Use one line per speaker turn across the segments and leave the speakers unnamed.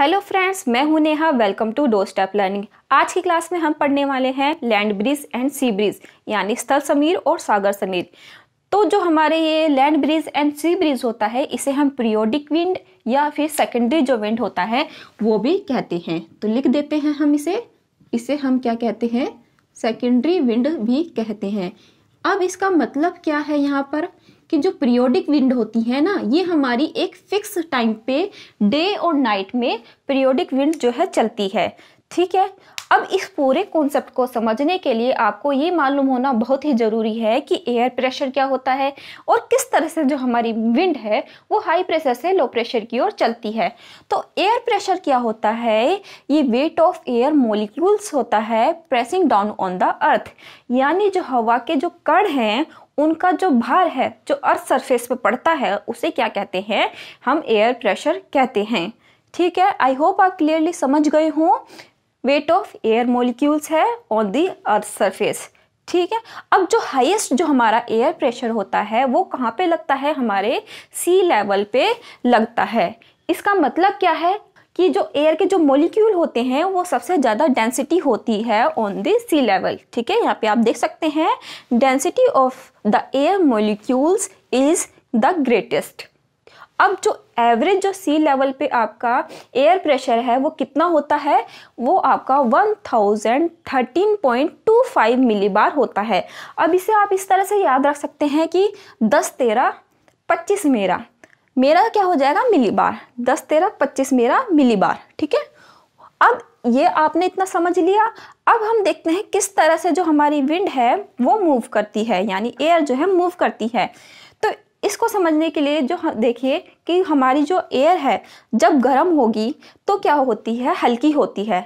hello friends मैं हूं Neha welcome to do step learning आज की क्लास में हम पढ़ने वाले हैं land breeze and sea breeze यानी स्थल समीर और सागर समीर तो जो हमारे ये land breeze and sea breeze होता है इसे हम पीरियोडिक विंड या फिर सेकेंडरी जो विंड होता है वो भी कहते हैं तो लिख देते हैं हम इसे इसे हम क्या कहते हैं सेकेंडरी विंड भी कहते हैं अब इसका मतलब क्या है यहाँ पर कि जो पीरियोडिक विंड होती है ना ये हमारी एक फिक्स टाइम पे डे और नाइट में पीरियोडिक विंड जो है चलती है ठीक है अब इस पूरे कॉन्सेप्ट को समझने के लिए आपको ये मालूम होना बहुत ही ज़रूरी है कि एयर प्रेशर क्या होता है और किस तरह से जो हमारी विंड है वो हाई प्रेशर से लो प्रेशर की ओर चलती है तो एयर प्रेशर क्या होता है ये वेट ऑफ एयर मोलिक्यूल्स होता है pressing down on the earth यानी जो हवा के जो कण हैं उनका जो भार है जो अर्थ सरफेस पर पड़ता है उसे क्या कहते हैं हम एयर प्रेशर कहते हैं ठीक है आई होप आप क्लियरली समझ गए हों वेट ऑफ एयर मोलिक्यूल्स है ऑन दी अर्थ सरफेस ठीक है अब जो हाईएस्ट जो हमारा एयर प्रेशर होता है वो कहाँ पे लगता है हमारे सी लेवल पे लगता है इसका मतलब क्या है कि जो एयर के जो मॉलिक्यूल होते हैं वो सबसे ज़्यादा डेंसिटी होती है ऑन द सी लेवल ठीक है यहाँ पे आप देख सकते हैं density of the air molecules is the greatest अब जो एवरेज जो सी लेवल पे आपका एयर प्रेशर है वो कितना होता है वो आपका 1013.25 मिलीबार होता है अब इसे आप इस तरह से याद रख सकते हैं कि 10 तेरह 25 मेरा मेरा क्या हो जाएगा मिलीबार 10 तेरह 25 मेरा मिलीबार ठीक है अब ये आपने इतना समझ लिया अब हम देखते हैं किस तरह से जो हमारी विंड है वो मूव करती है यानी एयर जो है मूव करती है इसको समझने के लिए जो देखिए कि हमारी जो एयर है जब गर्म होगी तो क्या होती है हल्की होती है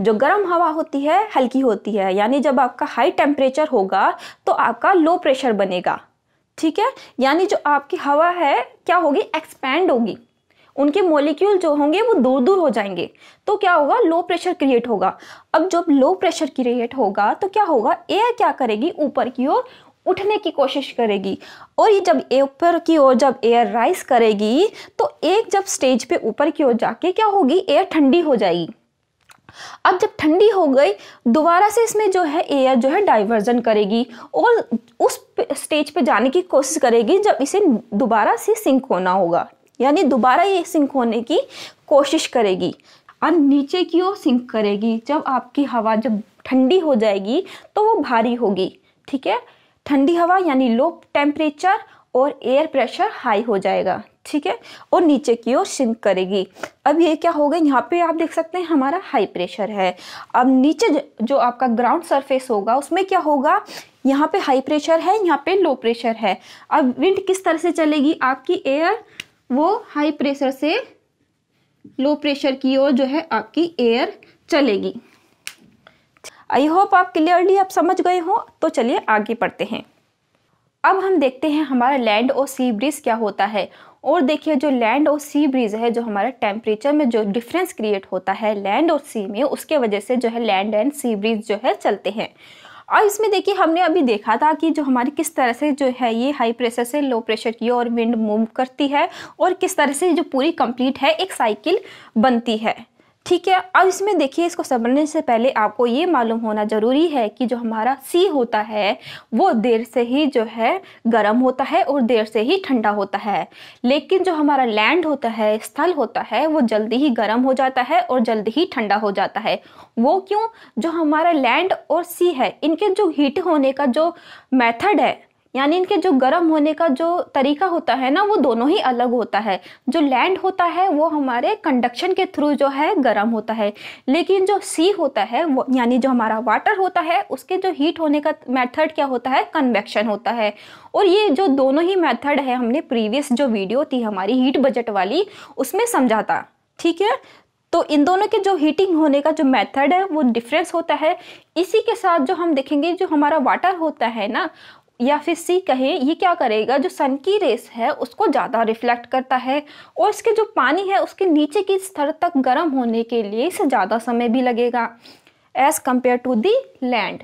जो गर्म हवा होती है हल्की होती है यानी जब आपका हाई टेम्परेचर होगा तो आपका लो प्रेशर बनेगा ठीक है यानी जो आपकी हवा है क्या होगी एक्सपैंड होगी उनके मोलिक्यूल जो होंगे वो दूर दूर हो जाएंगे तो क्या होगा लो प्रेशर क्रिएट होगा अब जब लो प्रेशर क्रिएट होगा तो क्या होगा एयर क्या करेगी ऊपर की ओर उठने की कोशिश करेगी और ये जब ऊपर की ओर जब एयर राइज करेगी तो एक जब स्टेज पे ऊपर की ओर जाके क्या होगी एयर ठंडी हो जाएगी अब जब ठंडी हो गई दोबारा से इसमें जो है एयर जो है डाइवर्जन करेगी और उस स्टेज पे जाने की कोशिश करेगी जब इसे दोबारा से सिंक होना होगा यानी दोबारा ये सिंक होने की कोशिश करेगी और नीचे की ओर सिंक करेगी जब आपकी हवा जब ठंडी हो जाएगी तो वो भारी होगी ठीक है ठंडी हवा यानी लो टेम्परेचर और एयर प्रेशर हाई हो जाएगा ठीक है और नीचे की ओर सिंक करेगी अब ये क्या हो गया यहाँ पे आप देख सकते हैं हमारा हाई प्रेशर है अब नीचे जो आपका ग्राउंड सरफेस होगा उसमें क्या होगा यहाँ पे हाई प्रेशर है यहाँ पे लो प्रेशर है अब विंड किस तरह से चलेगी आपकी एयर वो हाई प्रेशर से लो प्रेशर की ओर जो है आपकी एयर चलेगी आई होप आप क्लियरली आप समझ गए हो तो चलिए आगे पढ़ते हैं अब हम देखते हैं हमारा लैंड और सी ब्रिज क्या होता है और देखिए जो लैंड और सी ब्रिज है जो हमारा टेम्परेचर में जो डिफरेंस क्रिएट होता है लैंड और सी में उसके वजह से जो है लैंड एंड सी ब्रिज जो है चलते हैं और इसमें देखिए हमने अभी देखा था कि जो हमारी किस तरह से जो है ये हाई प्रेशर से लो प्रेशर की ओर विंड मूव करती है और किस तरह से जो पूरी कंप्लीट है एक साइकिल बनती है ठीक है अब इसमें देखिए इसको समझने से पहले आपको ये मालूम होना ज़रूरी है कि जो हमारा सी होता है वो देर से ही जो है गर्म होता है और देर से ही ठंडा होता है लेकिन जो हमारा लैंड होता है स्थल होता है वो जल्दी ही गर्म हो जाता है और जल्दी ही ठंडा हो जाता है वो क्यों जो हमारा लैंड और सी है इनके जो हीट होने का जो मैथड है यानी इनके जो गर्म होने का जो तरीका होता है ना वो दोनों ही अलग होता है जो लैंड होता है वो हमारे कंडक्शन के थ्रू जो है गर्म होता है लेकिन जो सी होता है यानी जो हमारा वाटर होता है उसके जो हीट होने का मेथड क्या होता है कन्वेक्शन होता है और ये जो दोनों ही मेथड है हमने प्रीवियस जो वीडियो थी हमारी हीट बजट वाली उसमें समझाता ठीक है तो इन दोनों के जो हीटिंग होने का जो मेथड है वो डिफरेंस होता है इसी के साथ जो हम देखेंगे जो हमारा वाटर होता है ना या फिर सी कहें ये क्या करेगा जो सन की रेस है उसको ज़्यादा रिफ्लेक्ट करता है और इसके जो पानी है उसके नीचे की स्तर तक गर्म होने के लिए इसे ज़्यादा समय भी लगेगा as compare to the land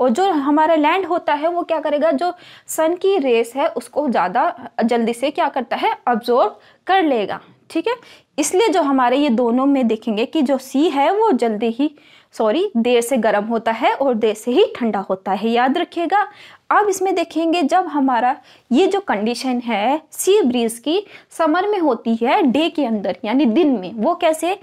और जो हमारा लैंड होता है वो क्या करेगा जो सन की रेस है उसको ज़्यादा जल्दी से क्या करता है ऑब्जॉर्व कर लेगा ठीक है इसलिए जो हमारे ये दोनों में देखेंगे कि जो सी है वो जल्दी ही सॉरी देर से गर्म होता है और देर से ही ठंडा होता है याद रखिएगा अब इसमें देखेंगे जब हमारा ये जो कंडीशन है सी ब्रीज की समर में होती है डे के अंदर यानी दिन में वो कैसे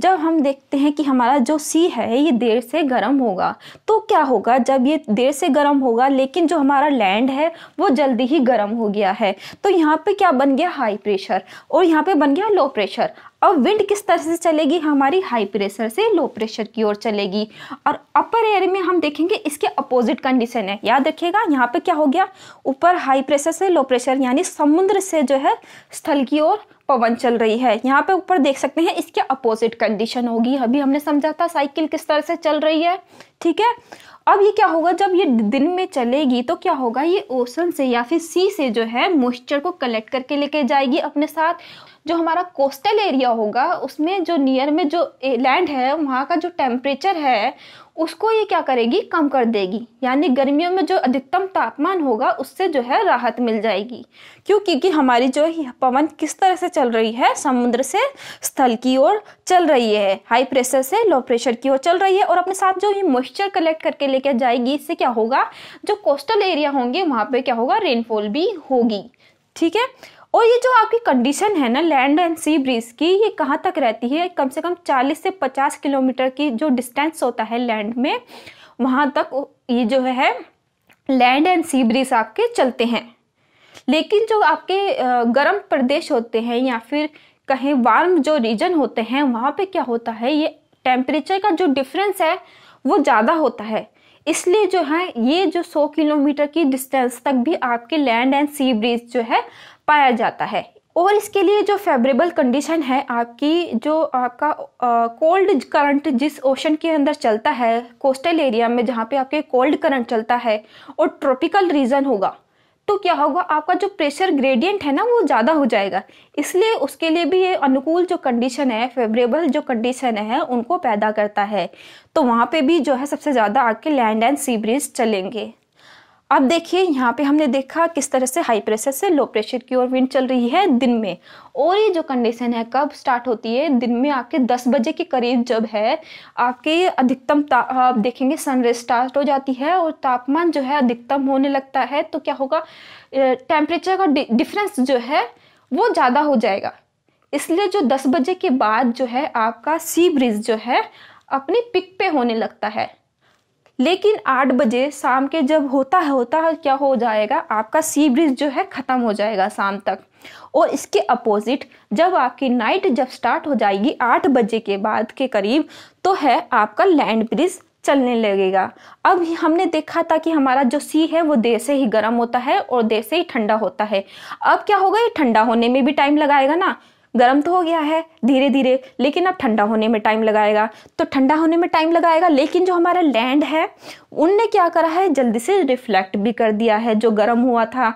जब हम देखते हैं कि हमारा जो सी है ये देर से गर्म होगा तो क्या होगा जब ये देर से गर्म होगा लेकिन जो हमारा लैंड है वो जल्दी ही गर्म हो गया है तो यहाँ पे क्या बन गया हाई प्रेशर और यहाँ पे बन गया लो प्रेशर अब विंड किस तरह से चलेगी हमारी हाई प्रेशर से लो प्रेशर की ओर चलेगी और अपर एयर में हम देखेंगे इसके अपोजिट कंडीशन है याद रखिएगा यहाँ पे क्या हो गया ऊपर हाई प्रेशर से लो प्रेशर यानी समुद्र से जो है स्थल की ओर पवन चल रही है यहाँ पे ऊपर देख सकते हैं इसके अपोजिट कंडीशन होगी अभी हमने समझा था साइकिल किस तरह से चल रही है ठीक है अब ये क्या होगा जब ये दिन में चलेगी तो क्या होगा ये ओसन से या फिर सी से जो है मॉइस्चर को कलेक्ट करके लेके जाएगी अपने साथ जो हमारा कोस्टल एरिया होगा उसमें जो नियर में जो लैंड है वहाँ का जो टेम्परेचर है उसको ये क्या करेगी कम कर देगी यानी गर्मियों में जो अधिकतम तापमान होगा उससे जो है राहत मिल जाएगी क्यों क्योंकि हमारी जो पवन किस तरह से चल रही है समुद्र से स्थल की ओर चल रही है हाई प्रेशर से लो प्रेशर की ओर चल रही है और अपने साथ जो ये मॉइस्चर कलेक्ट करके लेके जाएगी इससे क्या होगा जो कोस्टल एरिया होंगे वहाँ पर क्या होगा रेनफॉल भी होगी ठीक है और ये जो आपकी कंडीशन है ना लैंड एंड सी ब्रिज की ये कहाँ तक रहती है कम से कम 40 से 50 किलोमीटर की जो डिस्टेंस होता है लैंड में वहाँ तक ये जो है लैंड एंड सी ब्रिज आपके चलते हैं लेकिन जो आपके गर्म प्रदेश होते हैं या फिर कहीं वार्म जो रीजन होते हैं वहाँ पे क्या होता है ये टेम्परेचर का जो डिफरेंस है वो ज़्यादा होता है इसलिए जो है ये जो 100 किलोमीटर की डिस्टेंस तक भी आपके लैंड एंड सी ब्रिज जो है पाया जाता है और इसके लिए जो फेवरेबल कंडीशन है आपकी जो आपका कोल्ड करंट जिस ओशन के अंदर चलता है कोस्टल एरिया में जहाँ पे आपके कोल्ड करंट चलता है और ट्रॉपिकल रीजन होगा तो क्या होगा आपका जो प्रेशर ग्रेडियंट है ना वो ज़्यादा हो जाएगा इसलिए उसके लिए भी ये अनुकूल जो कंडीशन है फेवरेबल जो कंडीशन है उनको पैदा करता है तो वहाँ पे भी जो है सबसे ज़्यादा आपके लैंड एंड सी ब्रिज चलेंगे अब देखिए यहाँ पे हमने देखा किस तरह से हाई प्रेशर से लो प्रेशर की ओर विंड चल रही है दिन में और ये जो कंडीशन है कब स्टार्ट होती है दिन में आपके 10 बजे के करीब जब है आपके अधिकतम आप देखेंगे सनराइज स्टार्ट हो जाती है और तापमान जो है अधिकतम होने लगता है तो क्या होगा टेम्परेचर का डिफरेंस जो है वो ज़्यादा हो जाएगा इसलिए जो दस बजे के बाद जो है आपका सी ब्रिज जो है अपनी पिक पे होने लगता है लेकिन आठ बजे शाम के जब होता है होता है क्या हो जाएगा आपका सी ब्रिज जो है ख़त्म हो जाएगा शाम तक और इसके अपोजिट जब आपकी नाइट जब स्टार्ट हो जाएगी आठ बजे के बाद के करीब तो है आपका लैंड ब्रिज चलने लगेगा अब हमने देखा था कि हमारा जो सी है वो देर से ही गर्म होता है और देर से ही ठंडा होता है अब क्या होगा ये ठंडा होने में भी टाइम लगाएगा ना गर्म तो हो गया है धीरे धीरे लेकिन अब ठंडा होने में टाइम लगाएगा तो ठंडा होने में टाइम लगाएगा लेकिन जो हमारा लैंड है उनने क्या करा है जल्दी से रिफ्लेक्ट भी कर दिया है जो गर्म हुआ था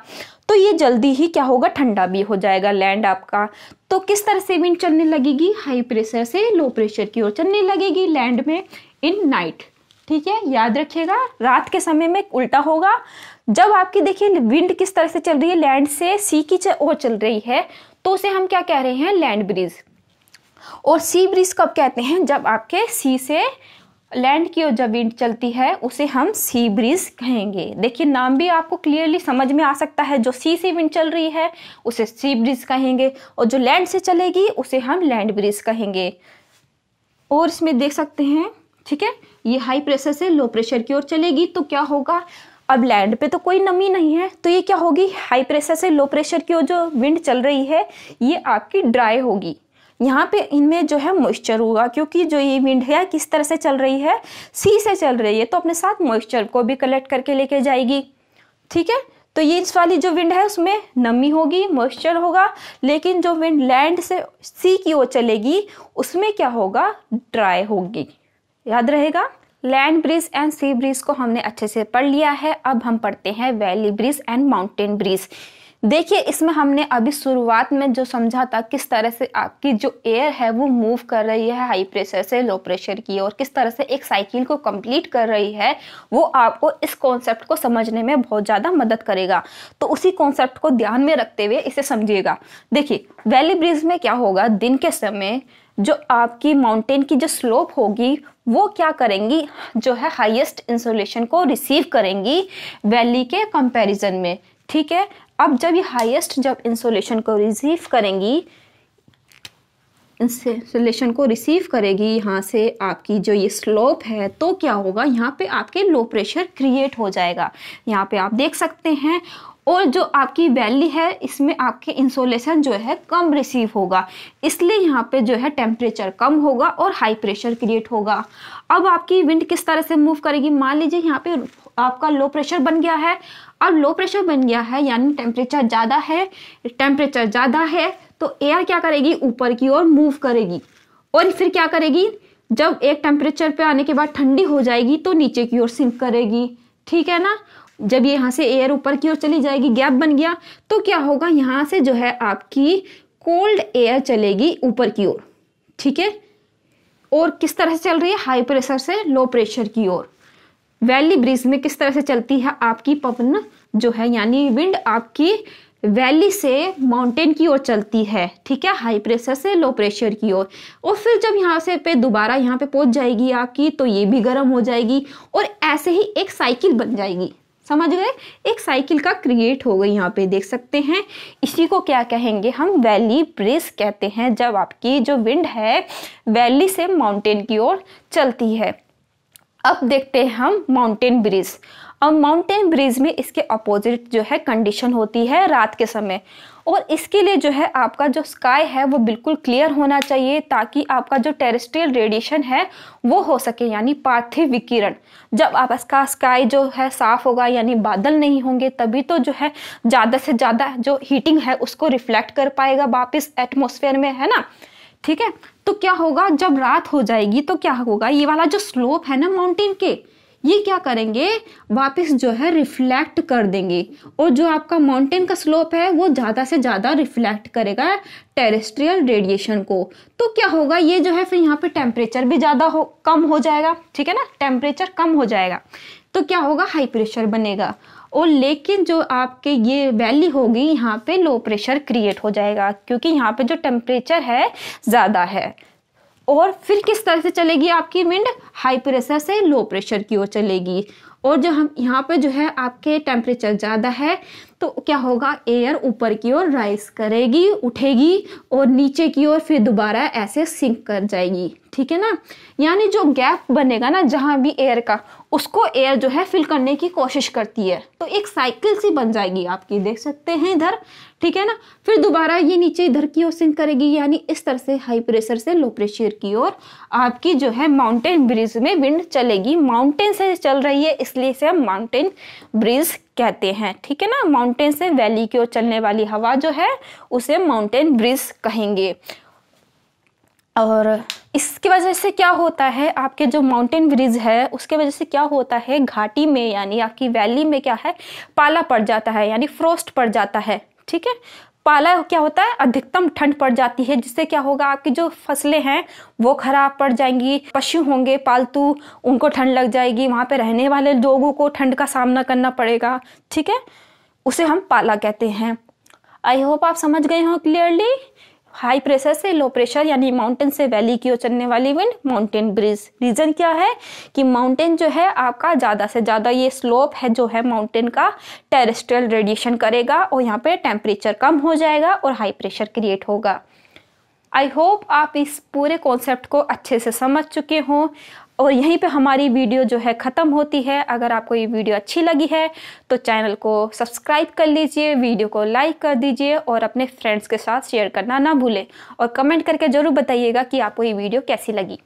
तो ये जल्दी ही क्या होगा ठंडा भी हो जाएगा लैंड आपका तो किस तरह से विंड चलने लगेगी हाई प्रेशर से लो प्रेशर की ओर चलने लगेगी लैंड में इन नाइट ठीक है याद रखिएगा रात के समय में उल्टा होगा जब आपकी देखिए विंड किस तरह से चल रही है लैंड से सी की ओर चल रही है तो उसे हम क्या कह रहे हैं लैंड ब्रिज और सी ब्रिज कब कहते हैं जब आपके सी से लैंड की ओर जब विंड चलती है उसे हम सी ब्रिज कहेंगे देखिए नाम भी आपको क्लियरली समझ में आ सकता है जो सी से विंड चल रही है उसे सी ब्रिज कहेंगे और जो लैंड से चलेगी उसे हम लैंड ब्रिज कहेंगे और इसमें देख सकते हैं ठीक है ये हाई प्रेशर से लो प्रेशर की ओर चलेगी तो क्या होगा अब लैंड पे तो कोई नमी नहीं है तो ये क्या होगी हाई प्रेशर से लो प्रेशर की जो विंड चल रही है ये आपकी ड्राई होगी यहाँ पे इनमें जो है मॉइस्चर होगा क्योंकि जो ये विंड है किस तरह से चल रही है सी से चल रही है तो अपने साथ मॉइस्चर को भी कलेक्ट करके लेके जाएगी ठीक है तो ये इस वाली जो विंड है उसमें नमी होगी मॉइस्चर होगा लेकिन जो विंड लैंड से सी की ओर चलेगी उसमें क्या होगा ड्राई होगी याद रहेगा land breeze and sea breeze को हमने अच्छे से पढ़ लिया है अब हम पढ़ते हैं valley breeze and mountain breeze देखिए इसमें हमने अभी शुरुआत में जो समझा था किस तरह से आपकी जो एयर है वो मूव कर रही है हाई प्रेशर से लो प्रेशर की और किस तरह से एक साइकिल को कंप्लीट कर रही है वो आपको इस कॉन्सेप्ट को समझने में बहुत ज़्यादा मदद करेगा तो उसी कॉन्सेप्ट को ध्यान में रखते हुए इसे समझिएगा देखिए वैली ब्रिज में क्या होगा दिन के समय जो आपकी माउंटेन की जो स्लोप होगी वो क्या करेंगी जो है हाईएस्ट इंसोलेशन को रिसीव करेंगी वैली के कंपैरिजन में ठीक है अब जब ये हाईएस्ट जब इंसोलेशन को रिसीव करेंगी इंसोलेशन को रिसीव करेगी यहाँ से आपकी जो ये स्लोप है तो क्या होगा यहाँ पे आपके लो प्रेशर क्रिएट हो जाएगा यहाँ पे आप देख सकते हैं और जो आपकी वैली है इसमें आपके इंसोलेशन जो है कम रिसीव होगा इसलिए यहाँ पे जो है टेम्परेचर कम होगा और हाई प्रेशर क्रिएट होगा अब आपकी विंड किस तरह से मूव करेगी मान लीजिए यहाँ पे आपका लो प्रेशर बन गया है अब लो प्रेशर बन गया है यानी टेम्परेचर ज़्यादा है टेम्परेचर ज़्यादा है तो एयर क्या करेगी ऊपर की ओर मूव करेगी और फिर क्या करेगी जब एक टेम्परेचर पे आने के बाद ठंडी हो जाएगी तो नीचे की ओर सिंक करेगी ठीक है ना जब ये यहाँ से एयर ऊपर की ओर चली जाएगी गैप बन गया तो क्या होगा यहाँ से जो है आपकी कोल्ड एयर चलेगी ऊपर की ओर ठीक है और किस तरह से चल रही है हाई प्रेशर से लो प्रेशर की ओर वैली ब्रिज में किस तरह से चलती है आपकी पवन जो है यानी विंड आपकी वैली से माउंटेन की ओर चलती है ठीक है हाई प्रेशर से लो प्रेशर की ओर और फिर जब यहाँ से पे दोबारा यहाँ पे पहुँच जाएगी आपकी तो ये भी गर्म हो जाएगी और ऐसे ही एक साइकिल बन जाएगी समझ गए एक साइकिल का क्रिएट हो गई यहाँ पे देख सकते हैं इसी को क्या कहेंगे हम वैली ब्रिज कहते हैं जब आपकी जो विंड है वैली से माउंटेन की ओर चलती है अब देखते हैं हम माउंटेन ब्रिज अब माउंटेन ब्रिज में इसके अपोजिट जो है कंडीशन होती है रात के समय और इसके लिए जो है आपका जो स्काई है वो बिल्कुल क्लियर होना चाहिए ताकि आपका जो टेरेस्ट्रियल रेडिएशन है वो हो सके यानी पार्थिव विकिरण जब आप इसका स्काई जो है साफ होगा यानी बादल नहीं होंगे तभी तो जो है ज़्यादा से ज़्यादा जो हीटिंग है उसको रिफ्लेक्ट कर पाएगा वापस एटमोसफेयर में है ना ठीक है तो क्या होगा जब रात हो जाएगी तो क्या होगा ये वाला जो स्लोप है ना माउंटेन के ये क्या करेंगे वापस जो है रिफ्लेक्ट कर देंगे और जो आपका माउंटेन का स्लोप है वो ज़्यादा से ज़्यादा रिफ्लेक्ट करेगा टेरेस्ट्रियल रेडिएशन को तो क्या होगा ये जो है फिर यहाँ पे टेम्परेचर भी ज़्यादा हो कम हो जाएगा ठीक है ना टेम्परेचर कम हो जाएगा तो क्या होगा हाई प्रेशर बनेगा और लेकिन जो आपके ये वैली होगी यहाँ पे लो प्रेशर क्रिएट हो जाएगा क्योंकि यहाँ पे जो टेम्परेचर है ज़्यादा है और फिर किस तरह से चलेगी आपकी विंड हाई प्रेशर से लो प्रेशर की ओर चलेगी और जो हम यहाँ पे जो है आपके टेम्परेचर ज़्यादा है तो क्या होगा एयर ऊपर की ओर राइज करेगी उठेगी और नीचे की ओर फिर दोबारा ऐसे सिंक कर जाएगी ठीक है ना यानी जो गैप बनेगा ना जहाँ भी एयर का उसको एयर जो है फिल करने की कोशिश करती है तो एक साइकिल सी बन जाएगी आपकी देख सकते हैं इधर ठीक है ना फिर दोबारा ये नीचे इधर की ओर सिंक करेगी यानी इस तरह से हाई प्रेशर से लो प्रेशर की ओर आपकी जो है माउंटेन ब्रिज में विंड चलेगी माउंटेन से चल रही है इसलिए इसे हम माउंटेन ब्रिज कहते हैं ठीक है ना माउंटेन से वैली की ओर चलने वाली हवा जो है उसे माउंटेन ब्रिज कहेंगे और इसकी वजह से क्या होता है आपके जो माउंटेन ब्रिज है उसके वजह से क्या होता है घाटी में यानी आपकी वैली में क्या है पाला पड़ जाता है यानी फ्रोस्ट पड़ जाता है ठीक है पाला क्या होता है अधिकतम ठंड पड़ जाती है जिससे क्या होगा आपकी जो फसलें हैं वो खराब पड़ जाएंगी पशु होंगे पालतू उनको ठंड लग जाएगी वहाँ पे रहने वाले लोगों को ठंड का सामना करना पड़ेगा ठीक है उसे हम पाला कहते हैं आई होप आप समझ गए हो क्लियरली हाई प्रेशर से लो प्रेशर यानी माउंटेन से वैली की ओर चलने वाली विंड माउंटेन ब्रिज रीज़न क्या है कि माउंटेन जो है आपका ज़्यादा से ज़्यादा ये स्लोप है जो है माउंटेन का टेरेस्ट्रियल रेडिएशन करेगा और यहाँ पे टेम्परेचर कम हो जाएगा और हाई प्रेशर क्रिएट होगा आई होप आप इस पूरे कॉन्सेप्ट को अच्छे से समझ चुके हों और यहीं पे हमारी वीडियो जो है ख़त्म होती है अगर आपको ये वीडियो अच्छी लगी है तो चैनल को सब्सक्राइब कर लीजिए वीडियो को लाइक कर दीजिए और अपने फ्रेंड्स के साथ शेयर करना ना भूलें और कमेंट करके ज़रूर बताइएगा कि आपको ये वीडियो कैसी लगी